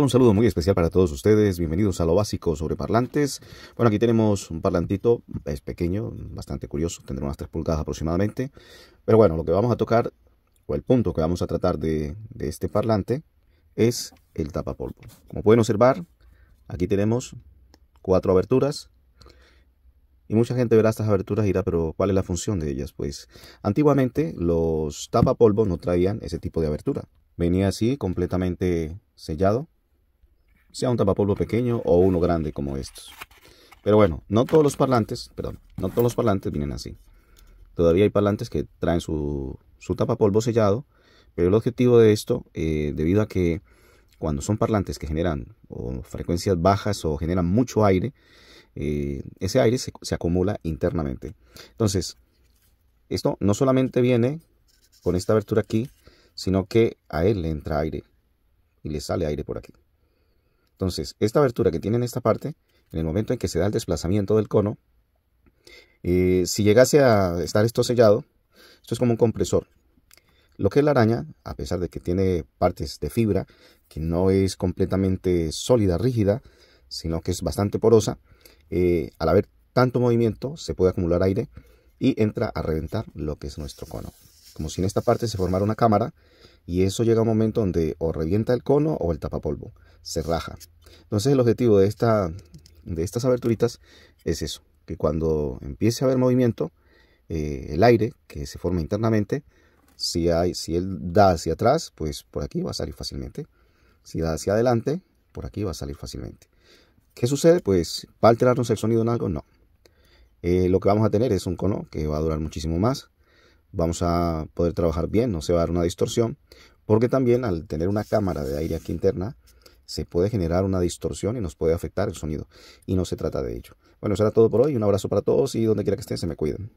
Un saludo muy especial para todos ustedes. Bienvenidos a lo básico sobre parlantes. Bueno, aquí tenemos un parlantito, es pequeño, bastante curioso, tendrá unas 3 pulgadas aproximadamente. Pero bueno, lo que vamos a tocar, o el punto que vamos a tratar de, este parlante, es el tapapolvo. Como pueden observar, aquí tenemos cuatro aberturas. Y mucha gente verá estas aberturas y dirá, pero ¿cuál es la función de ellas? Pues antiguamente los polvo no traían ese tipo de abertura. Venía así, completamente sellado, sea un tapapolvo pequeño o uno grande como estos. Pero bueno, no todos los parlantes, perdón, no todos los parlantes vienen así. Todavía hay parlantes que traen su, su tapapolvo sellado, pero el objetivo de esto, eh, debido a que cuando son parlantes que generan o frecuencias bajas o generan mucho aire, eh, ese aire se acumula internamente. Entonces, esto no solamente viene con esta abertura aquí, sino que a él le entra aire y le sale aire por aquí. Entonces, esta abertura que tiene en esta parte, en el momento en que se da el desplazamiento del cono, eh, si llegase a estar esto sellado, esto es como un compresor. Lo que es la araña, a pesar de que tiene partes de fibra, que no es completamente sólida, rígida, sino que es bastante porosa, eh, al haber tanto movimiento se puede acumular aire y entra a reventar lo que es nuestro cono. Como si en esta parte se formara una cámara y eso llega a un momento donde o revienta el cono o el tapapolvo, se raja. Entonces el objetivo de, esta, de estas aberturitas es eso, que cuando empiece a haber movimiento, eh, el aire que se forma internamente, si, él da hacia atrás, pues por aquí va a salir fácilmente. Si da hacia adelante, por aquí va a salir fácilmente. ¿Qué sucede? Pues, ¿va a alterarnos el sonido en algo? No. Eh, lo que vamos a tener es un cono que va a durar muchísimo más vamos a poder trabajar bien, no se va a dar una distorsión, porque también al tener una cámara de aire aquí interna, se puede generar una distorsión y nos puede afectar el sonido, y no se trata de ello. Bueno, era todo por hoy, un abrazo para todos y donde quiera que estén, se me cuiden.